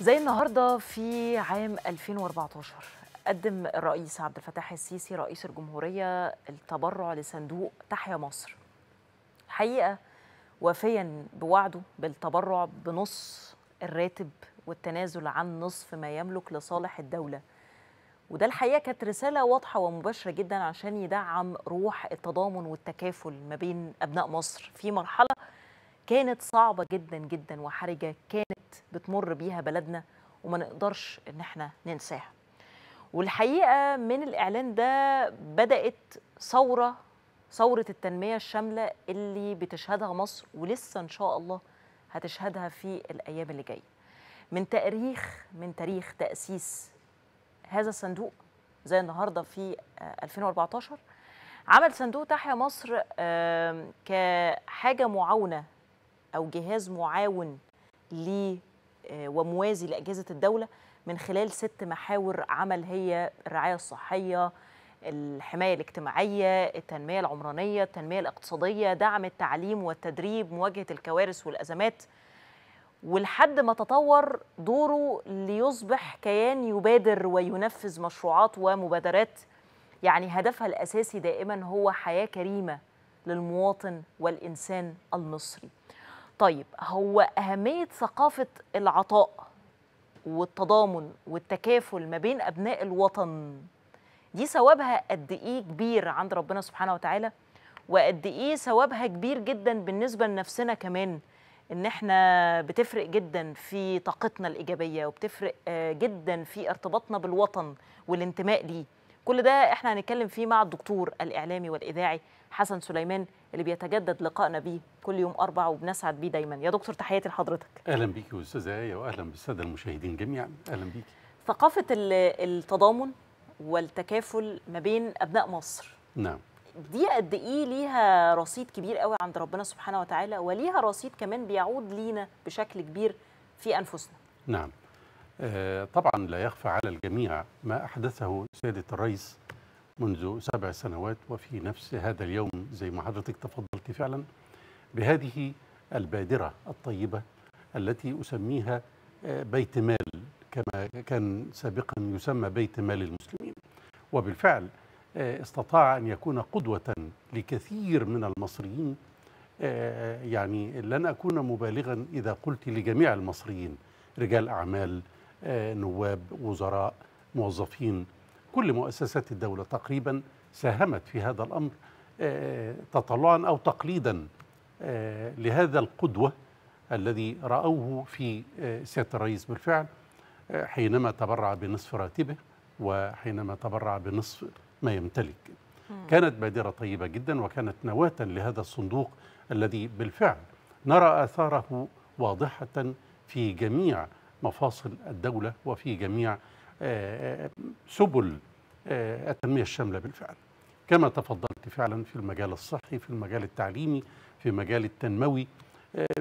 زي النهارده في عام 2014 قدم الرئيس عبد الفتاح السيسي رئيس الجمهوريه التبرع لصندوق تحيا مصر حقيقه وافيا بوعده بالتبرع بنص الراتب والتنازل عن نصف ما يملك لصالح الدوله وده الحقيقه كانت رساله واضحه ومباشره جدا عشان يدعم روح التضامن والتكافل ما بين ابناء مصر في مرحله كانت صعبة جدا جدا وحرجة كانت بتمر بيها بلدنا وما نقدرش ان احنا ننساها والحقيقة من الإعلان ده بدأت ثورة ثورة التنمية الشاملة اللي بتشهدها مصر ولسه إن شاء الله هتشهدها في الأيام اللي جاية من تاريخ من تاريخ تأسيس هذا الصندوق زي النهاردة في 2014 آه، عمل صندوق تحيا مصر كحاجة معاونة او جهاز معاون ل آه، وموازي لاجهزه الدوله من خلال ست محاور عمل هي الرعايه الصحيه الحمايه الاجتماعيه التنميه العمرانيه التنميه الاقتصاديه دعم التعليم والتدريب مواجهه الكوارث والازمات ولحد ما تطور دوره ليصبح كيان يبادر وينفذ مشروعات ومبادرات يعني هدفها الاساسي دائما هو حياه كريمه للمواطن والانسان المصري طيب هو أهمية ثقافة العطاء والتضامن والتكافل ما بين أبناء الوطن دي ثوابها قد إيه كبير عند ربنا سبحانه وتعالى وقد إيه ثوابها كبير جدا بالنسبة لنفسنا كمان إن إحنا بتفرق جدا في طاقتنا الإيجابية وبتفرق آه، جدا في ارتباطنا بالوطن والانتماء ليه كل ده إحنا هنتكلم فيه مع الدكتور الإعلامي والإذاعي حسن سليمان اللي بيتجدد لقائنا بيه كل يوم أربع وبنسعد بيه دايما يا دكتور تحياتي لحضرتك أهلا بيكي أستاذة آية وأهلا بالسادة المشاهدين جميعا أهلا بيكي ثقافة التضامن والتكافل ما بين أبناء مصر نعم دي قد ايه ليها رصيد كبير قوي عند ربنا سبحانه وتعالى وليها رصيد كمان بيعود لينا بشكل كبير في انفسنا. نعم. آه، طبعا لا يخفى على الجميع ما احدثه سياده الرئيس منذ سبع سنوات وفي نفس هذا اليوم زي ما حضرتك تفضلت فعلا بهذه البادرة الطيبة التي أسميها آه، بيت مال كما كان سابقا يسمى بيت مال المسلمين وبالفعل آه، استطاع أن يكون قدوة لكثير من المصريين آه، يعني لن أكون مبالغا إذا قلت لجميع المصريين رجال أعمال نواب وزراء موظفين كل مؤسسات الدولة تقريبا ساهمت في هذا الأمر آه، تطلعا أو تقليدا آه، لهذا القدوة الذي رأوه في آه، سيادة الرئيس بالفعل حينما تبرع بنصف راتبه وحينما تبرع بنصف ما يمتلك كانت بادرة طيبة جدا وكانت نواة لهذا الصندوق الذي بالفعل نرى آثاره واضحة في جميع مفاصل الدولة وفي جميع سبل التنمية الشاملة بالفعل كما تفضلت فعلا في المجال الصحي في المجال التعليمي في مجال التنموي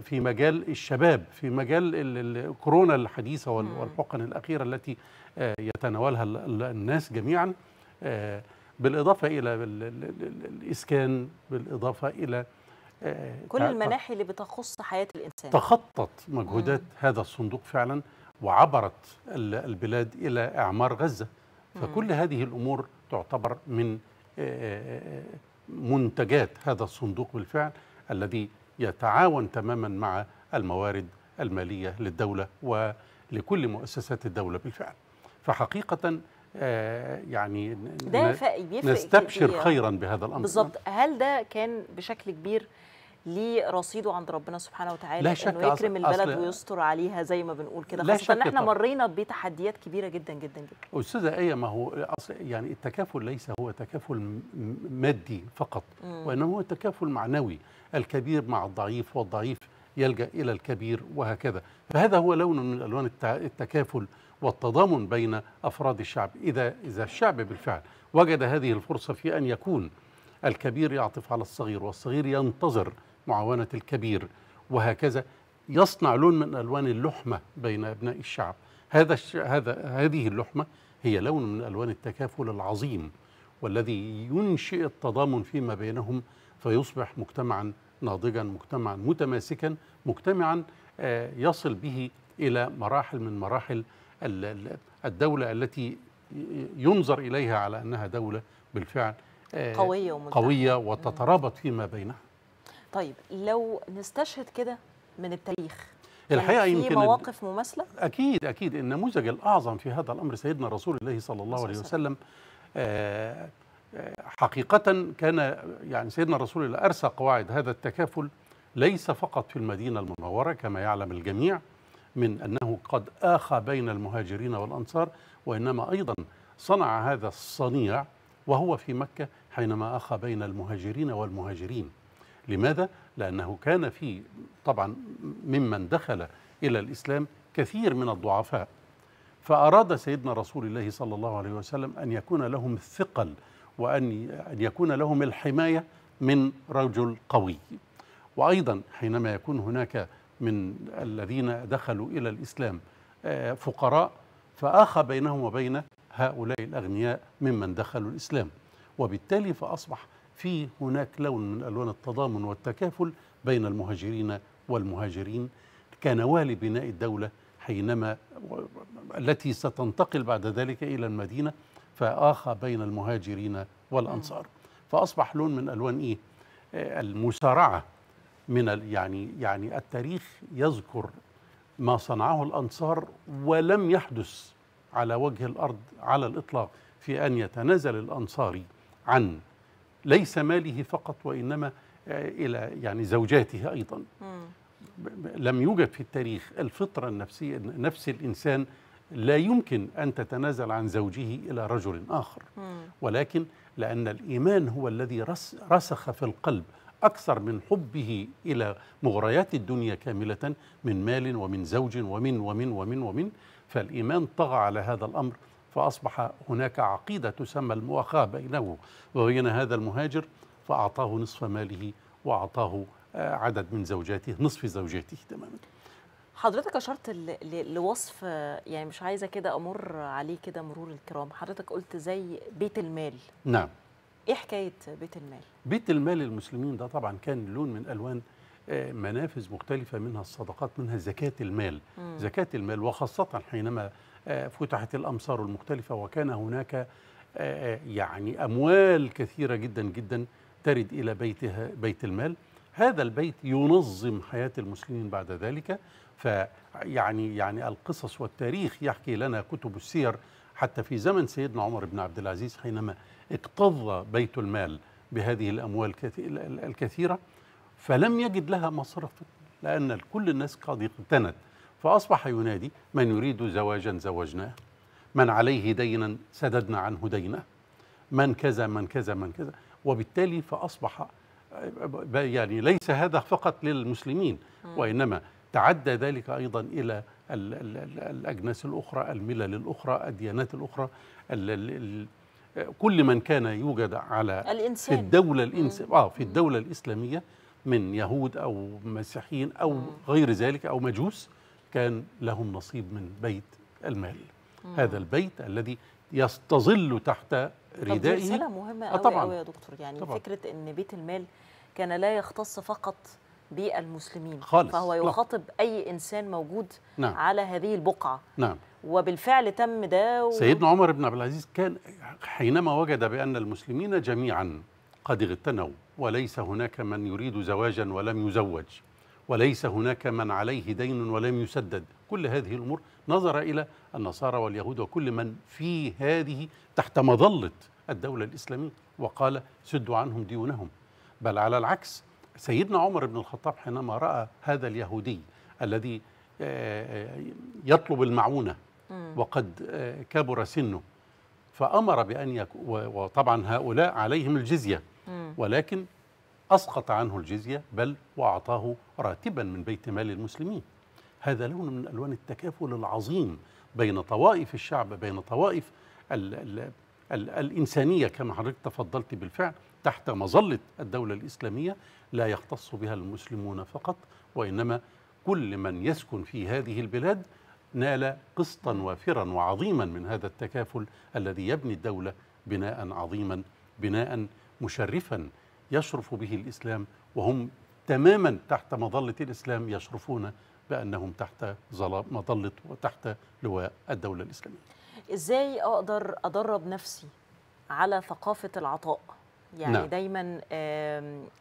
في مجال الشباب في مجال الكورونا الحديثة والحقن الأخيرة التي يتناولها الناس جميعا بالإضافة إلى الإسكان بالإضافة إلى كل آه، المناحي اللي بتخص حياة الإنسان تخطط مجهودات هذا الصندوق فعلا وعبرت البلاد إلى إعمار غزة فكل هذه الأمور تعتبر من آه، آه، منتجات هذا الصندوق بالفعل الذي يتعاون تماما مع الموارد المالية للدولة ولكل مؤسسات الدولة بالفعل فحقيقة آه، يعني ده نستبشر خيرا بهذا الأمر بالضبط هل ده كان بشكل كبير ليه رصيده عند ربنا سبحانه وتعالى لا شك انه يكرم البلد ويستر عليها زي ما بنقول كده خاصه ان احنا مرينا بتحديات كبيره جدا جدا جدا استاذه ايه ما هو يعني التكافل ليس هو تكافل مادي فقط وانما هو تكافل معنوي الكبير مع الضعيف والضعيف يلجا الى الكبير وهكذا فهذا هو لون من الوان التكافل والتضامن بين افراد الشعب اذا اذا الشعب بالفعل وجد هذه الفرصه في ان يكون الكبير يعطف على الصغير والصغير ينتظر معاونة الكبير وهكذا يصنع لون من ألوان اللحمة بين أبناء الشعب هذا الش... هذا هذه اللحمة هي لون من ألوان التكافل العظيم والذي ينشئ التضامن فيما بينهم فيصبح مجتمعا ناضجا مجتمعا متماسكا مجتمعا آه، يصل به إلى مراحل من مراحل الدولة التي ينظر إليها على أنها دولة بالفعل آه، قوية, قوية وتترابط فيما بينها طيب لو نستشهد كده من التاريخ الحقيقه يعني يمكن في مواقف مماثله اكيد اكيد النموذج الاعظم في هذا الامر سيدنا رسول الله صلى الله عليه وسلم آه، آه، حقيقه كان يعني سيدنا رسول الله ارسى قواعد هذا التكافل ليس فقط في المدينه المنوره كما يعلم الجميع من انه قد اخى بين المهاجرين والانصار وانما ايضا صنع هذا الصنيع وهو في مكه حينما اخى بين المهاجرين والمهاجرين لماذا؟ لأنه كان في طبعا ممن دخل إلى الإسلام كثير من الضعفاء فأراد سيدنا رسول الله صلى الله عليه وسلم أن يكون لهم الثقل وأن يكون لهم الحماية من رجل قوي وأيضا حينما يكون هناك من الذين دخلوا إلى الإسلام آه، فقراء فآخى بينهم وبين هؤلاء الأغنياء ممن دخلوا الإسلام وبالتالي فأصبح في هناك لون من الوان التضامن والتكافل بين المهاجرين والمهاجرين كنوال بناء الدوله حينما التي ستنتقل بعد ذلك الى المدينه فاخى بين المهاجرين والانصار فاصبح لون من الوان ايه آه، المسارعه من يعني يعني التاريخ يذكر ما صنعه الانصار ولم يحدث على وجه الارض على الاطلاق في ان يتنازل الانصاري عن ليس ماله فقط وإنما آه، إلى يعني زوجاته أيضا لم يوجد في التاريخ الفطرة النفسية نفس الإنسان لا يمكن أن تتنازل عن زوجه إلى رجل آخر ولكن لأن الإيمان هو الذي رسخ في القلب أكثر من حبه إلى مغريات الدنيا كاملة من مال ومن زوج ومن ومن ومن ومن فالإيمان طغى على هذا الأمر فأصبح هناك عقيدة تسمى المؤاخاة بينه وبين هذا المهاجر فأعطاه نصف ماله وأعطاه آه، عدد من زوجاته نصف زوجاته تماما حضرتك أشرت لوصف يعني مش عايزة كده أمر عليه كده مرور الكرام حضرتك قلت زي بيت المال نعم إيه حكاية بيت المال؟ بيت المال للمسلمين ده طبعا كان لون من ألوان آه، منافذ مختلفة منها الصدقات منها زكاة المال زكاة المال وخاصة حينما فتحت الأمصار المختلفة وكان هناك آه، آه، يعني أموال كثيرة جدا جدا ترد إلى بيتها بيت المال هذا البيت ينظم حياة المسلمين بعد ذلك فيعني يعني القصص والتاريخ يحكي لنا كتب السير حتى في زمن سيدنا عمر بن عبد العزيز حينما اكتظ بيت المال بهذه الأموال الكثيرة فلم يجد لها مصرف لأن كل الناس قد اقتنت فأصبح ينادي من يريد زواجا زوجناه من عليه دينا سددنا عنه دينه من كذا من كذا من كذا وبالتالي فأصبح يعني ليس هذا فقط للمسلمين وإنما تعدى ذلك أيضا إلى الأجناس الأخرى الملل الأخرى الديانات الأخرى كل من كان يوجد على الإنسان. في الدولة الإنس... آه في الدولة الإسلامية من يهود أو مسيحيين أو غير ذلك أو مجوس كان لهم نصيب من بيت المال مم. هذا البيت الذي يستظل تحت ردائه رسالة مهمة آه، قوي طبعا. أوي يا دكتور يعني طبعا. فكرة أن بيت المال كان لا يختص فقط بالمسلمين خالص فهو يخاطب لا. أي إنسان موجود نعم. على هذه البقعة نعم وبالفعل تم ده و... سيدنا عمر بن عبد العزيز كان حينما وجد بأن المسلمين جميعا قد اغتنوا وليس هناك من يريد زواجا ولم يزوج وليس هناك من عليه دين ولم يسدد كل هذه الأمور نظر إلى النصارى واليهود وكل من في هذه تحت مظلة الدولة الإسلامية وقال سدوا عنهم ديونهم بل على العكس سيدنا عمر بن الخطاب حينما رأى هذا اليهودي الذي آه، آه، يطلب المعونة وقد آه، كبر سنه فأمر بأن يك... وطبعا هؤلاء عليهم الجزية ولكن أسقط عنه الجزية بل وأعطاه راتبا من بيت مال المسلمين هذا لون من ألوان التكافل العظيم بين طوائف الشعب بين طوائف ال ال الـ الإنسانية كما حضرتك تفضلت بالفعل تحت مظلة الدولة الإسلامية لا يختص بها المسلمون فقط وإنما كل من يسكن في هذه البلاد نال قسطا وافرا وعظيما من هذا التكافل الذي يبني الدولة بناء عظيما بناء مشرفا يشرف به الإسلام وهم تماما تحت مظلة الإسلام يشرفون بأنهم تحت مظلة وتحت لواء الدولة الإسلامية إزاي أقدر أدرب نفسي على ثقافة العطاء يعني نعم. دايما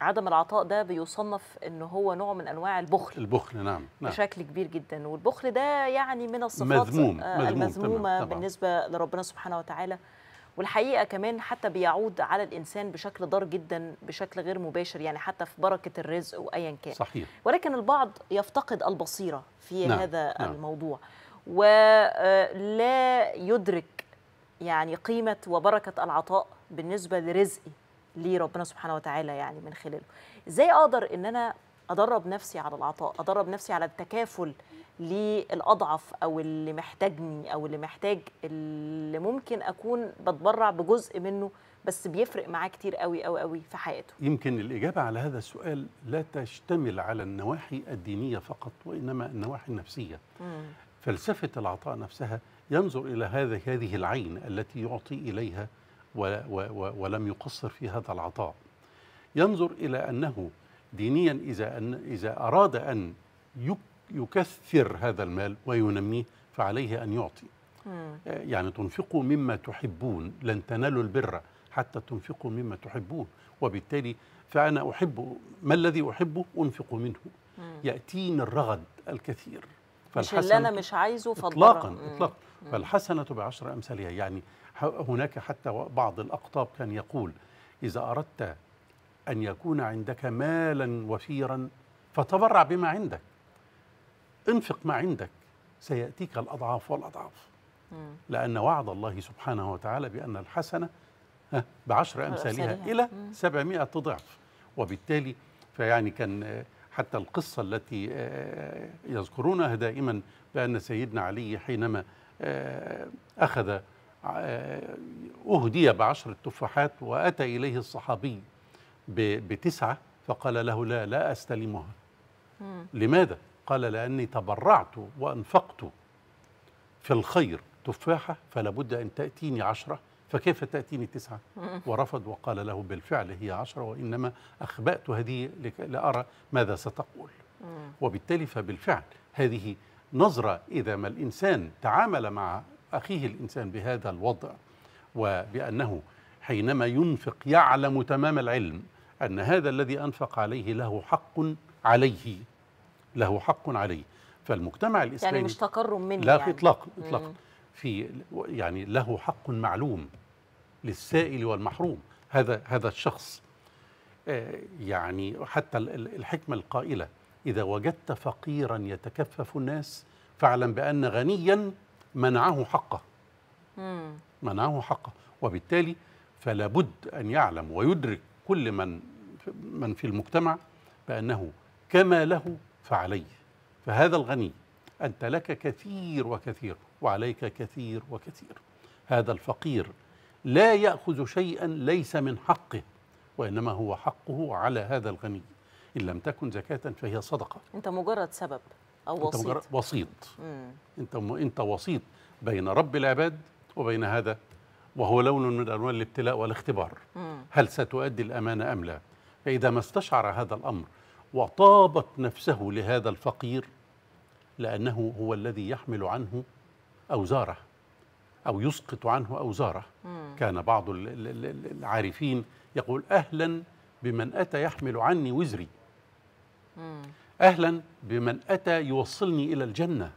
عدم العطاء ده بيصنف ان هو نوع من انواع البخل البخل نعم, نعم. بشكل كبير جدا والبخل ده يعني من الصفات مذموم. آه، المذمومه مذموم. بالنسبه لربنا سبحانه وتعالى والحقيقه كمان حتى بيعود على الانسان بشكل ضار جدا بشكل غير مباشر يعني حتى في بركه الرزق وايا كان صحيح. ولكن البعض يفتقد البصيره في نعم. هذا نعم. الموضوع ولا آه، يدرك يعني قيمه وبركه العطاء بالنسبه لرزقي لي ربنا سبحانه وتعالى يعني من خلاله ازاي اقدر ان انا ادرب نفسي على العطاء ادرب نفسي على التكافل للاضعف او اللي محتاجني او اللي محتاج اللي ممكن اكون بتبرع بجزء منه بس بيفرق معاه كتير قوي قوي قوي في حياته يمكن الاجابه على هذا السؤال لا تشتمل على النواحي الدينيه فقط وانما النواحي النفسيه مم. فلسفه العطاء نفسها ينظر الى هذا هذه العين التي يعطي اليها و و و ولم يقصر في هذا العطاء ينظر الى انه دينيا اذا أن اذا اراد ان يك يكثر هذا المال وينميه فعليه أن يعطي آه، يعني تنفقوا مما تحبون لن تنالوا البر حتى تنفقوا مما تحبون وبالتالي فأنا أحب ما الذي أحبه أنفق منه يأتين يأتيني الرغد الكثير مش اللي أنا مش عايزه إطلاقا إطلاقا فالحسنة بعشر أمثالها يعني هناك حتى بعض الأقطاب كان يقول إذا أردت أن يكون عندك مالا وفيرا فتبرع بما عندك انفق ما عندك سيأتيك الأضعاف والأضعاف لأن وعد الله سبحانه وتعالى بأن الحسنة بعشر أمثالها إلى سبعمائة ضعف وبالتالي فيعني كان حتى القصة التي آه، يذكرونها دائما بأن سيدنا علي حينما آه، أخذ آه، أهدي بعشر تفاحات وأتى إليه الصحابي بتسعة فقال له لا لا أستلمها لماذا؟ قال لأني تبرعت وأنفقت في الخير تفاحة فلا بد أن تأتيني عشرة فكيف تأتيني تسعة ورفض وقال له بالفعل هي عشرة وإنما أخبأت هذه لأرى ماذا ستقول وبالتالي فبالفعل هذه نظرة إذا ما الإنسان تعامل مع أخيه الإنسان بهذا الوضع وبأنه حينما ينفق يعلم تمام العلم أن هذا الذي أنفق عليه له حق عليه له حق عليه فالمجتمع الإسلامي يعني مش تقرب منه لا يعني. إطلاقا إطلاقا في يعني له حق معلوم للسائل والمحروم هذا هذا الشخص آه، يعني حتى الحكمة القائلة إذا وجدت فقيرا يتكفف الناس فاعلم بأن غنيا منعه حقه مم. منعه حقه وبالتالي فلا بد أن يعلم ويدرك كل من من في المجتمع بأنه كما له فعليه فهذا الغني أنت لك كثير وكثير وعليك كثير وكثير هذا الفقير لا يأخذ شيئا ليس من حقه وإنما هو حقه على هذا الغني إن لم تكن زكاة فهي صدقة أنت مجرد سبب أو وسيط أنت مجرد وسيط أنت, م... أنت وسيط بين رب العباد وبين هذا وهو لون من ألوان الابتلاء والاختبار م- هل ستؤدي الأمانة أم لا فإذا ما استشعر هذا الأمر وطابت نفسه لهذا الفقير لأنه هو الذي يحمل عنه أوزاره أو يسقط عنه أوزاره كان بعض العارفين يقول أهلا بمن أتى يحمل عني وزري مم. أهلا بمن أتى يوصلني إلى الجنة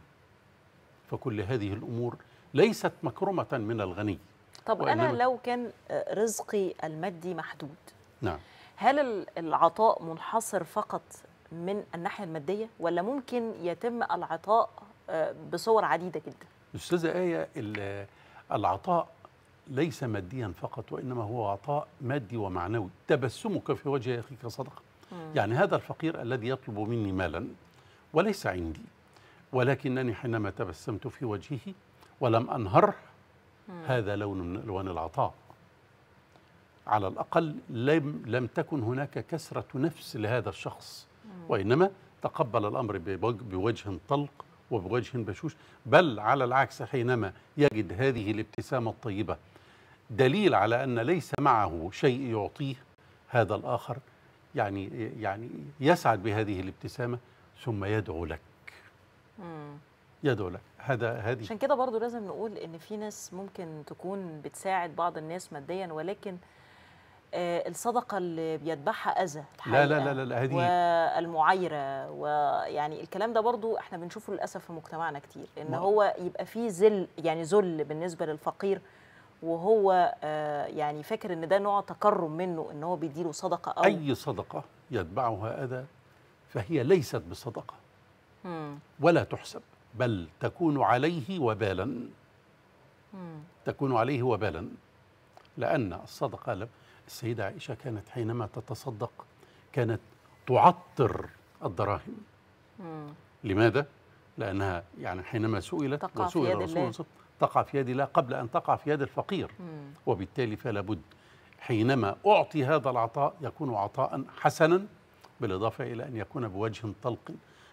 فكل هذه الأمور ليست مكرمة من الغني طب أنا لو كان رزقي المادي محدود نعم هل العطاء منحصر فقط من الناحية المادية ولا ممكن يتم العطاء آه، بصور عديدة جدا أستاذة آية العطاء ليس ماديا فقط وإنما هو عطاء مادي ومعنوي تبسمك في وجه أخيك صدقة يعني هذا الفقير الذي يطلب مني مالا وليس عندي ولكنني حينما تبسمت في وجهه ولم أنهره هذا لون من ألوان العطاء على الأقل لم, لم تكن هناك كسرة نفس لهذا الشخص وإنما تقبل الأمر بوجه طلق وبوجه بشوش بل على العكس حينما يجد هذه الابتسامة الطيبة دليل على أن ليس معه شيء يعطيه هذا الآخر يعني يعني يسعد بهذه الابتسامة ثم يدعو لك يدعو لك هذا هذه عشان كده برضو لازم نقول ان في ناس ممكن تكون بتساعد بعض الناس ماديا ولكن آه، الصدقة اللي بيتبعها أذى لا لا لا لا هذه والمعايرة ويعني الكلام ده برضو احنا بنشوفه للأسف في مجتمعنا كتير إن هو يبقى فيه ذل يعني ذل بالنسبة للفقير وهو آه، يعني فاكر إن ده نوع تكرم منه إن هو بيديله صدقة أو أي صدقة يتبعها أذى فهي ليست بصدقة مم. ولا تحسب بل تكون عليه وبالا مم. تكون عليه وبالا لأن الصدقة لم السيدة عائشة كانت حينما تتصدق كانت تعطر الدراهم لماذا؟ لأنها يعني حينما سئلت تقع وسئل في يد رسول الله تقع في يد الله قبل أن تقع في يد الفقير وبالتالي فلا بد حينما أعطي هذا العطاء يكون عطاء حسنا بالإضافة إلى أن يكون بوجه طلق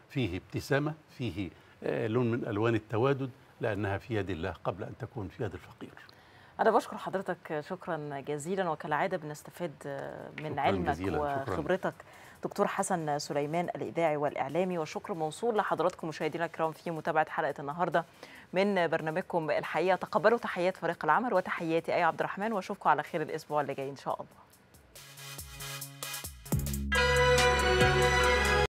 فيه ابتسامة فيه آه، لون من ألوان التوادد لأنها في يد الله قبل أن تكون في يد الفقير أنا بشكر حضرتك شكرا جزيلا وكالعادة بنستفاد من علمك جزيلا. وخبرتك دكتور حسن سليمان الإذاعي والإعلامي وشكر موصول لحضراتكم مشاهدينا الكرام في متابعة حلقة النهاردة من برنامجكم الحقيقة تقبلوا تحيات فريق العمل وتحياتي أي عبد الرحمن وأشوفكم على خير الأسبوع اللي جاي إن شاء الله